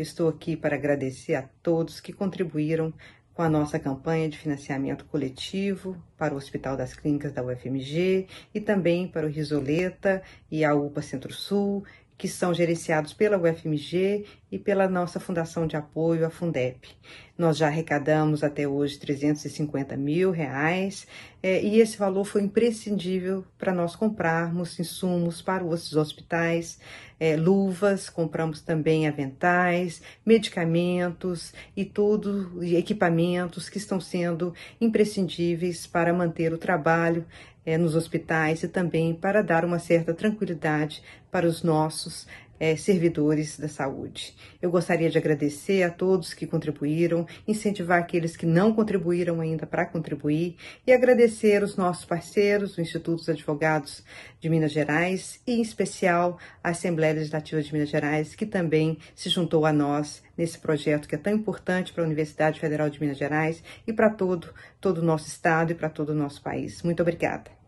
Estou aqui para agradecer a todos que contribuíram com a nossa campanha de financiamento coletivo para o Hospital das Clínicas da UFMG e também para o Risoleta e a UPA Centro-Sul, que são gerenciados pela UFMG e pela nossa Fundação de Apoio, a Fundep. Nós já arrecadamos até hoje 350 mil reais é, e esse valor foi imprescindível para nós comprarmos insumos para os hospitais, é, luvas, compramos também aventais, medicamentos e tudo, e equipamentos que estão sendo imprescindíveis para manter o trabalho é, nos hospitais e também para dar uma certa tranquilidade para os nossos é, servidores da saúde. Eu gostaria de agradecer a todos que contribuíram, incentivar aqueles que não contribuíram ainda para contribuir e agradecer os nossos parceiros, o Instituto dos Advogados de Minas Gerais e, em especial, a Assembleia Legislativa de Minas Gerais, que também se juntou a nós nesse projeto que é tão importante para a Universidade Federal de Minas Gerais e para todo, todo o nosso estado e para todo o nosso país. Muito obrigada.